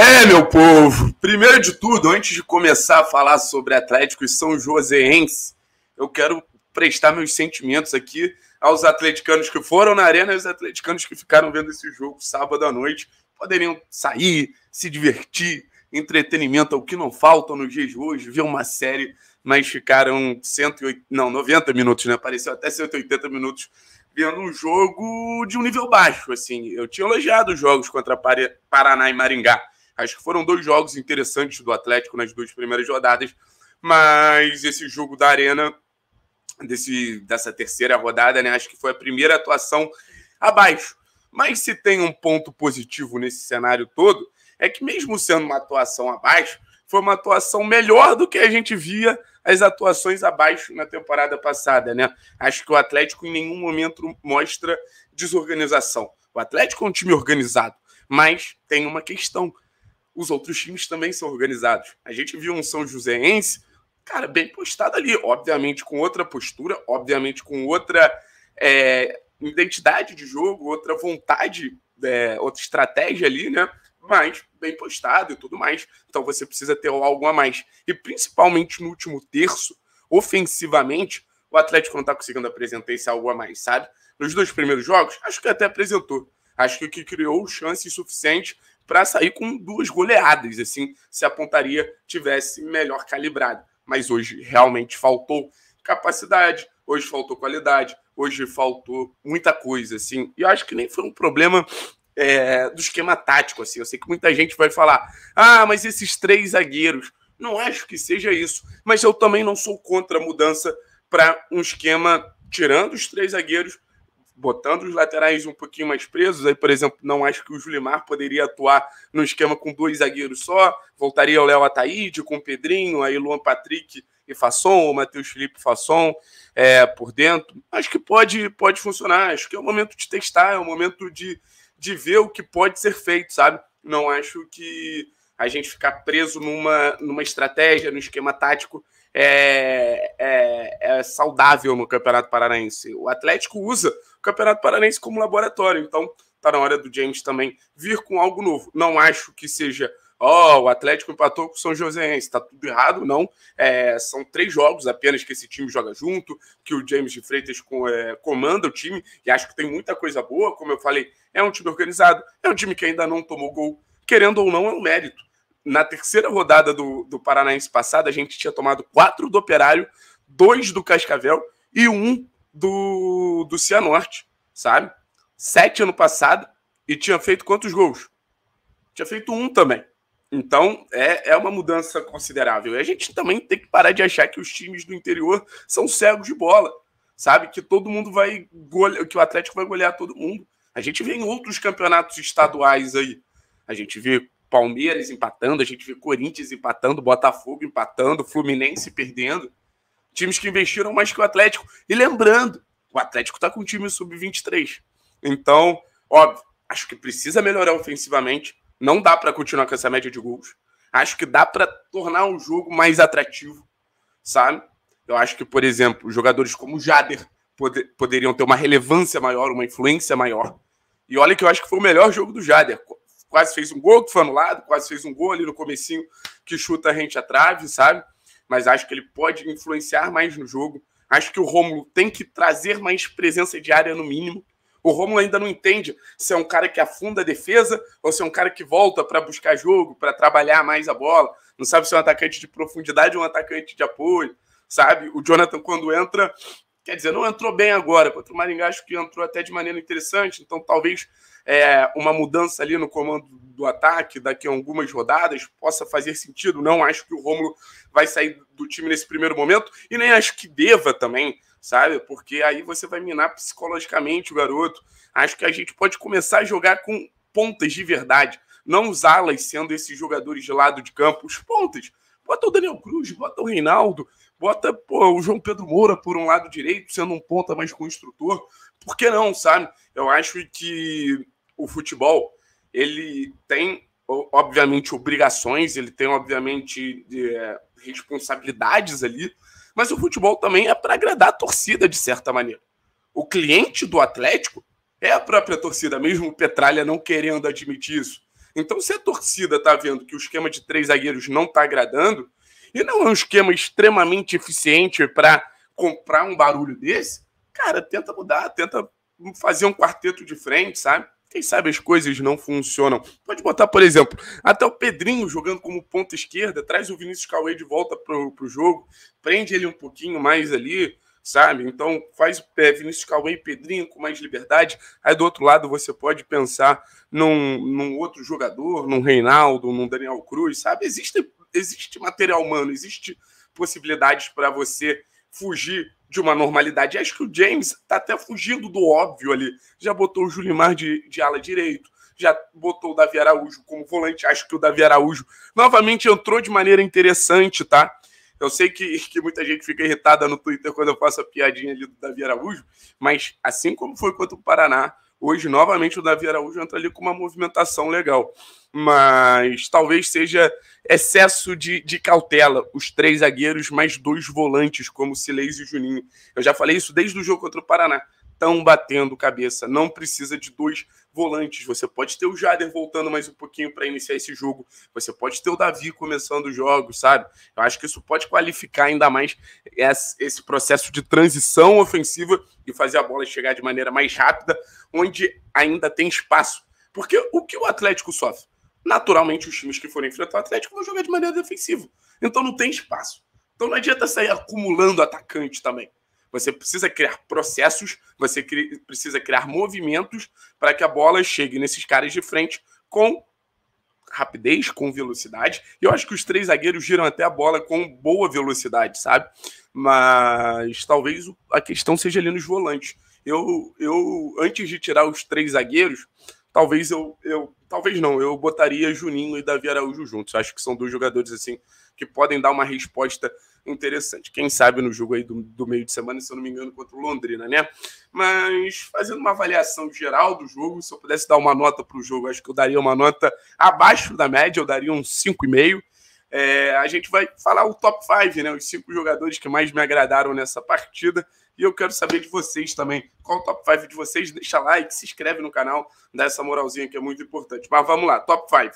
É, meu povo, primeiro de tudo, antes de começar a falar sobre Atlético e São Joséense, eu quero prestar meus sentimentos aqui aos atleticanos que foram na arena e aos atleticanos que ficaram vendo esse jogo sábado à noite. Poderiam sair, se divertir, entretenimento é o que não falta nos dias de hoje, ver uma série, mas ficaram 108, não, 90 minutos, né? Apareceu até 180 minutos vendo um jogo de um nível baixo, assim. Eu tinha elogiado os jogos contra Paraná e Maringá, Acho que foram dois jogos interessantes do Atlético nas duas primeiras rodadas, mas esse jogo da Arena, desse, dessa terceira rodada, né, acho que foi a primeira atuação abaixo. Mas se tem um ponto positivo nesse cenário todo, é que mesmo sendo uma atuação abaixo, foi uma atuação melhor do que a gente via as atuações abaixo na temporada passada, né? Acho que o Atlético em nenhum momento mostra desorganização. O Atlético é um time organizado, mas tem uma questão os outros times também são organizados. A gente viu um São Joséense, cara, bem postado ali, obviamente com outra postura, obviamente com outra é, identidade de jogo, outra vontade, é, outra estratégia ali, né? Mas bem postado e tudo mais. Então você precisa ter algo a mais. E principalmente no último terço, ofensivamente, o Atlético não está conseguindo apresentar esse algo a mais, sabe? Nos dois primeiros jogos, acho que até apresentou. Acho que o que criou chances suficientes para sair com duas goleadas, assim, se a pontaria tivesse melhor calibrada. Mas hoje realmente faltou capacidade, hoje faltou qualidade, hoje faltou muita coisa, assim. E eu acho que nem foi um problema é, do esquema tático, assim. Eu sei que muita gente vai falar, ah, mas esses três zagueiros. Não acho que seja isso, mas eu também não sou contra a mudança para um esquema tirando os três zagueiros botando os laterais um pouquinho mais presos. Aí, por exemplo, não acho que o Julimar poderia atuar no esquema com dois zagueiros só. Voltaria o Léo Ataíde com o Pedrinho, aí Luan Patrick e Fasson, o Matheus Felipe Fasson é, por dentro. Acho que pode, pode funcionar. Acho que é o momento de testar, é o momento de, de ver o que pode ser feito, sabe? Não acho que a gente ficar preso numa, numa estratégia, no esquema tático é, é, é, saudável no Campeonato Paranaense. O Atlético usa o Campeonato Paranaense como laboratório, então tá na hora do James também vir com algo novo. Não acho que seja, ó, oh, o Atlético empatou com o São Joséense, tá tudo errado, não. É, são três jogos apenas que esse time joga junto, que o James de Freitas com, é, comanda o time, e acho que tem muita coisa boa, como eu falei, é um time organizado, é um time que ainda não tomou gol, querendo ou não, é um mérito na terceira rodada do, do Paranaense passado, a gente tinha tomado quatro do Operário, dois do Cascavel e um do, do Cianorte, sabe? Sete ano passado e tinha feito quantos gols? Tinha feito um também. Então, é, é uma mudança considerável. E a gente também tem que parar de achar que os times do interior são cegos de bola, sabe? Que todo mundo vai golear, que o Atlético vai golear todo mundo. A gente vê em outros campeonatos estaduais aí. A gente vê Palmeiras empatando, a gente vê Corinthians empatando, Botafogo empatando, Fluminense perdendo. Times que investiram mais que o Atlético. E lembrando, o Atlético está com um time sub-23. Então, óbvio, acho que precisa melhorar ofensivamente. Não dá para continuar com essa média de gols. Acho que dá para tornar o jogo mais atrativo, sabe? Eu acho que, por exemplo, jogadores como Jader poder, poderiam ter uma relevância maior, uma influência maior. E olha que eu acho que foi o melhor jogo do Jader quase fez um gol que foi anulado, quase fez um gol ali no comecinho que chuta a gente a trave, sabe? Mas acho que ele pode influenciar mais no jogo. Acho que o Romulo tem que trazer mais presença diária no mínimo. O Romulo ainda não entende se é um cara que afunda a defesa ou se é um cara que volta para buscar jogo, para trabalhar mais a bola. Não sabe se é um atacante de profundidade ou um atacante de apoio, sabe? O Jonathan, quando entra, Quer dizer, não entrou bem agora. Contra o Maringá, acho que entrou até de maneira interessante. Então, talvez é, uma mudança ali no comando do ataque daqui a algumas rodadas possa fazer sentido. Não acho que o Rômulo vai sair do time nesse primeiro momento e nem acho que deva também, sabe? Porque aí você vai minar psicologicamente o garoto. Acho que a gente pode começar a jogar com pontas de verdade, não usá-las sendo esses jogadores de lado de campo, os pontas. Bota o Daniel Cruz, bota o Reinaldo, Bota pô, o João Pedro Moura por um lado direito, sendo um ponta mais construtor. Por que não, sabe? Eu acho que o futebol ele tem, obviamente, obrigações, ele tem, obviamente, é, responsabilidades ali, mas o futebol também é para agradar a torcida, de certa maneira. O cliente do Atlético é a própria torcida, mesmo o Petralha não querendo admitir isso. Então, se a torcida está vendo que o esquema de três zagueiros não está agradando, e não é um esquema extremamente eficiente para comprar um barulho desse, cara, tenta mudar, tenta fazer um quarteto de frente, sabe? Quem sabe as coisas não funcionam. Pode botar, por exemplo, até o Pedrinho jogando como ponta esquerda, traz o Vinícius Cauê de volta pro, pro jogo, prende ele um pouquinho mais ali, sabe? Então faz é, Vinícius Cauê e Pedrinho com mais liberdade. Aí do outro lado você pode pensar num, num outro jogador, num Reinaldo, num Daniel Cruz, sabe? Existem existe material humano, existe possibilidades para você fugir de uma normalidade. Acho que o James está até fugindo do óbvio ali. Já botou o Julimar de, de ala direito, já botou o Davi Araújo como volante. Acho que o Davi Araújo novamente entrou de maneira interessante, tá? Eu sei que, que muita gente fica irritada no Twitter quando eu faço a piadinha ali do Davi Araújo, mas assim como foi contra o Paraná, Hoje, novamente, o Davi Araújo entra ali com uma movimentação legal. Mas talvez seja excesso de, de cautela. Os três zagueiros mais dois volantes, como Sileis e Juninho. Eu já falei isso desde o jogo contra o Paraná estão batendo cabeça. Não precisa de dois volantes. Você pode ter o Jader voltando mais um pouquinho para iniciar esse jogo. Você pode ter o Davi começando os jogos, sabe? Eu acho que isso pode qualificar ainda mais esse processo de transição ofensiva e fazer a bola chegar de maneira mais rápida, onde ainda tem espaço. Porque o que o Atlético sofre? Naturalmente, os times que forem enfrentar o Atlético vão jogar de maneira defensiva. Então não tem espaço. Então não adianta sair acumulando atacante também. Você precisa criar processos, você cri precisa criar movimentos para que a bola chegue nesses caras de frente com rapidez, com velocidade. E eu acho que os três zagueiros giram até a bola com boa velocidade, sabe? Mas talvez a questão seja ali nos volantes. Eu, eu antes de tirar os três zagueiros, talvez eu, eu talvez não, eu botaria Juninho e Davi Araújo juntos. Eu acho que são dois jogadores assim que podem dar uma resposta interessante. Quem sabe no jogo aí do, do meio de semana, se eu não me engano, contra o Londrina, né? Mas fazendo uma avaliação geral do jogo, se eu pudesse dar uma nota para o jogo, acho que eu daria uma nota abaixo da média, eu daria um 5,5. É, a gente vai falar o top 5, né? Os cinco jogadores que mais me agradaram nessa partida. E eu quero saber de vocês também. Qual o top 5 de vocês? Deixa like, se inscreve no canal, dá essa moralzinha que é muito importante. Mas vamos lá, top 5.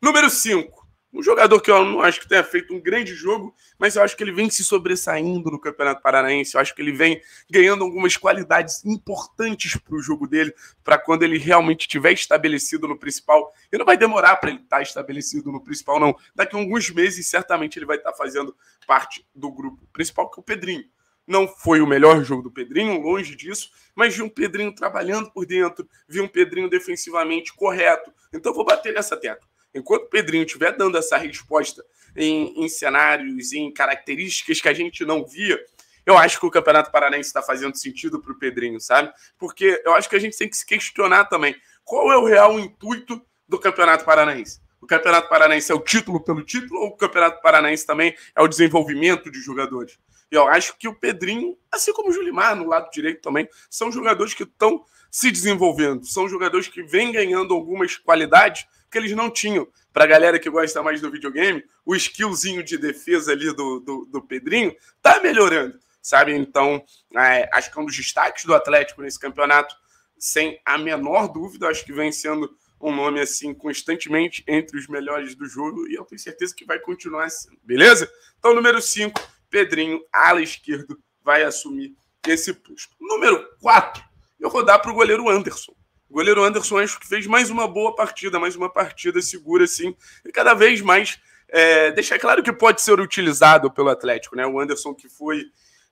Número 5. Um jogador que eu não acho que tenha feito um grande jogo, mas eu acho que ele vem se sobressaindo no Campeonato Paranaense. Eu acho que ele vem ganhando algumas qualidades importantes para o jogo dele, para quando ele realmente estiver estabelecido no principal. E não vai demorar para ele estar tá estabelecido no principal, não. Daqui a alguns meses, certamente, ele vai estar tá fazendo parte do grupo principal, que é o Pedrinho. Não foi o melhor jogo do Pedrinho, longe disso, mas vi um Pedrinho trabalhando por dentro, vi um Pedrinho defensivamente correto. Então vou bater nessa tecla. Enquanto o Pedrinho estiver dando essa resposta em, em cenários, em características que a gente não via, eu acho que o Campeonato Paranaense está fazendo sentido para o Pedrinho, sabe? Porque eu acho que a gente tem que se questionar também qual é o real intuito do Campeonato Paranaense. O Campeonato Paranaense é o título pelo título ou o Campeonato Paranaense também é o desenvolvimento de jogadores? E Eu acho que o Pedrinho, assim como o Julimar no lado direito também, são jogadores que estão se desenvolvendo, são jogadores que vêm ganhando algumas qualidades porque eles não tinham, para a galera que gosta mais do videogame, o skillzinho de defesa ali do, do, do Pedrinho tá melhorando, sabe? Então, é, acho que é um dos destaques do Atlético nesse campeonato, sem a menor dúvida, acho que vem sendo um nome assim constantemente entre os melhores do jogo e eu tenho certeza que vai continuar assim, beleza? Então, número 5, Pedrinho, ala esquerdo, vai assumir esse posto. Número 4, eu vou dar para o goleiro Anderson. O goleiro Anderson acho que fez mais uma boa partida, mais uma partida segura, assim, e cada vez mais é, deixar claro que pode ser utilizado pelo Atlético, né? O Anderson que foi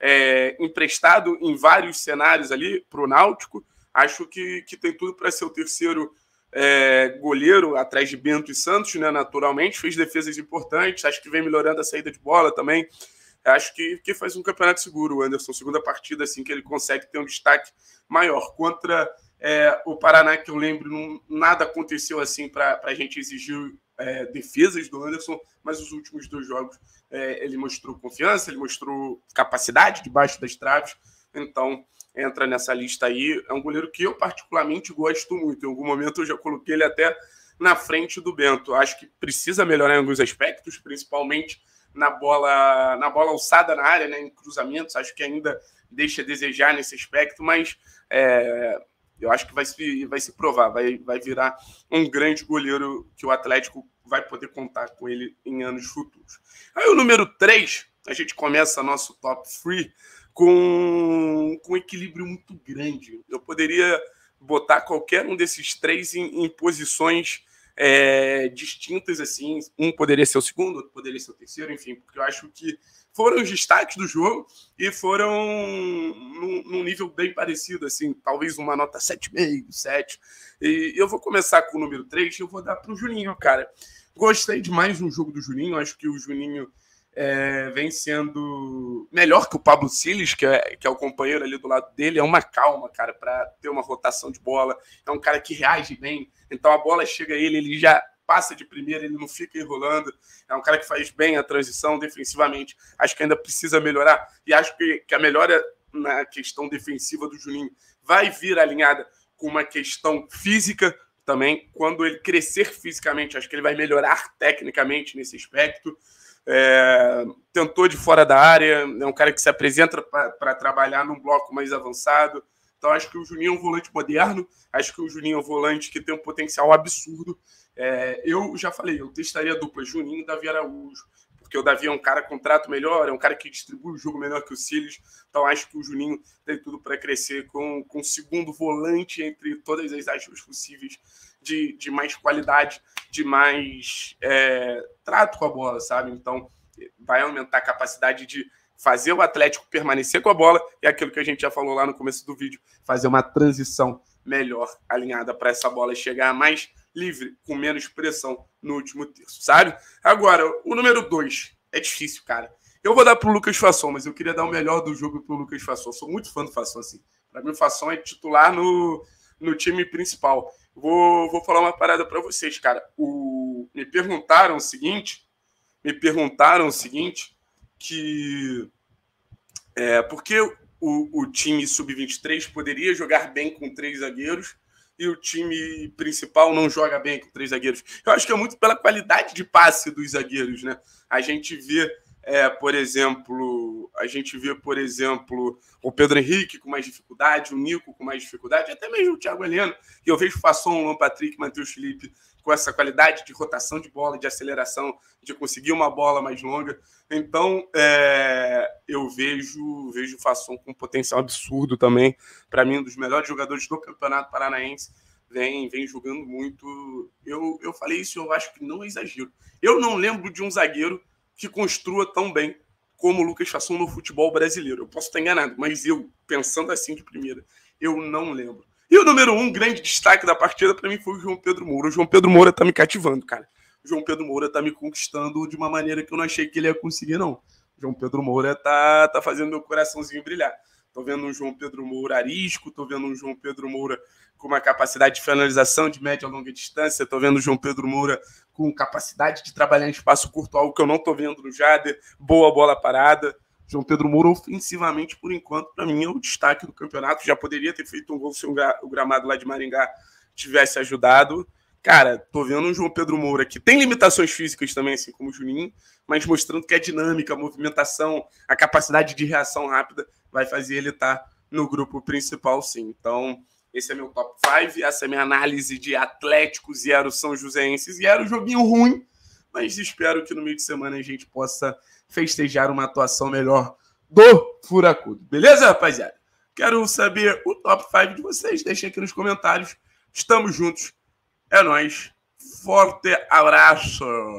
é, emprestado em vários cenários ali para o Náutico, acho que, que tem tudo para ser o terceiro é, goleiro atrás de Bento e Santos, né? Naturalmente, fez defesas importantes, acho que vem melhorando a saída de bola também. Acho que, que faz um campeonato seguro, o Anderson. Segunda partida, assim, que ele consegue ter um destaque maior. Contra é, o Paraná, que eu lembro, não, nada aconteceu assim para a gente exigir é, defesas do Anderson, mas os últimos dois jogos é, ele mostrou confiança, ele mostrou capacidade debaixo das traves, então entra nessa lista aí. É um goleiro que eu particularmente gosto muito. Em algum momento eu já coloquei ele até na frente do Bento. Acho que precisa melhorar em alguns aspectos, principalmente na bola, na bola alçada na área, né, em cruzamentos. Acho que ainda deixa a desejar nesse aspecto, mas é, eu acho que vai se, vai se provar, vai, vai virar um grande goleiro que o Atlético vai poder contar com ele em anos futuros. Aí o número 3, a gente começa nosso top 3 com, com um equilíbrio muito grande. Eu poderia botar qualquer um desses três em, em posições é, distintas, assim. Um poderia ser o segundo, outro poderia ser o terceiro, enfim, porque eu acho que foram os destaques do jogo e foram num, num nível bem parecido, assim, talvez uma nota 7,5, 7. E eu vou começar com o número 3 e eu vou dar para o Juninho, cara. Gostei demais do jogo do Juninho, acho que o Juninho é, vem sendo melhor que o Pablo Siles, que é, que é o companheiro ali do lado dele. É uma calma, cara, para ter uma rotação de bola. É um cara que reage bem. Então a bola chega a ele, ele já passa de primeira, ele não fica enrolando. É um cara que faz bem a transição defensivamente. Acho que ainda precisa melhorar. E acho que, que a melhora na questão defensiva do Juninho vai vir alinhada com uma questão física também. Quando ele crescer fisicamente, acho que ele vai melhorar tecnicamente nesse aspecto. É, tentou de fora da área, é um cara que se apresenta para trabalhar num bloco mais avançado. Então, acho que o Juninho é um volante moderno, acho que o Juninho é um volante que tem um potencial absurdo. É, eu já falei, eu testaria a dupla Juninho e Davi Araújo, porque o Davi é um cara contrato melhor, é um cara que distribui o jogo melhor que o Silas, então acho que o Juninho tem tudo para crescer com, com o segundo volante entre todas as aspas possíveis de, de mais qualidade, de mais é, trato com a bola, sabe? Então vai aumentar a capacidade de fazer o Atlético permanecer com a bola e é aquilo que a gente já falou lá no começo do vídeo, fazer uma transição melhor alinhada para essa bola chegar mais livre, com menos pressão no último terço, sabe? Agora, o número 2 é difícil, cara. Eu vou dar pro Lucas Fasson, mas eu queria dar o melhor do jogo pro Lucas Fasson. Sou muito fã do Fasson, assim. Para mim, o Fasson é titular no, no time principal. Vou, vou falar uma parada para vocês, cara. O, me perguntaram o seguinte, me perguntaram o seguinte, que é, porque o, o time sub-23 poderia jogar bem com três zagueiros e o time principal não joga bem com três zagueiros. Eu acho que é muito pela qualidade de passe dos zagueiros, né? A gente vê é, por exemplo, a gente vê, por exemplo, o Pedro Henrique com mais dificuldade, o Nico com mais dificuldade, até mesmo o Thiago Heleno. E eu vejo o Fasson, o Luan Patrick, Matheus Felipe com essa qualidade de rotação de bola, de aceleração, de conseguir uma bola mais longa. Então, é, eu vejo, vejo o Fasson com um potencial absurdo também. Para mim, um dos melhores jogadores do Campeonato Paranaense vem, vem jogando muito. Eu, eu falei isso, eu acho que não é exagero. Eu não lembro de um zagueiro que construa tão bem como o Lucas Fasson no futebol brasileiro. Eu posso estar enganado, mas eu, pensando assim de primeira, eu não lembro. E o número um, grande destaque da partida para mim foi o João Pedro Moura. O João Pedro Moura tá me cativando, cara. O João Pedro Moura tá me conquistando de uma maneira que eu não achei que ele ia conseguir, não. O João Pedro Moura tá, tá fazendo meu coraçãozinho brilhar. Estou vendo um João Pedro Moura arisco, estou vendo um João Pedro Moura com uma capacidade de finalização de média a longa distância, estou vendo um João Pedro Moura com capacidade de trabalhar em espaço curto, algo que eu não estou vendo no Jader, boa bola parada. João Pedro Moura, ofensivamente, por enquanto, para mim é o destaque do campeonato. Já poderia ter feito um gol se o gramado lá de Maringá tivesse ajudado. Cara, tô vendo um João Pedro Moura que tem limitações físicas também, assim como o Juninho, mas mostrando que a é dinâmica, a movimentação, a capacidade de reação rápida vai fazer ele estar tá no grupo principal, sim. Então, esse é meu top 5, essa é minha análise de Atlético zero São Joséenses. E era um joguinho ruim, mas espero que no meio de semana a gente possa festejar uma atuação melhor do Furacudo. Beleza, rapaziada? Quero saber o top 5 de vocês, deixem aqui nos comentários. Estamos juntos é nóis. Forte abraço.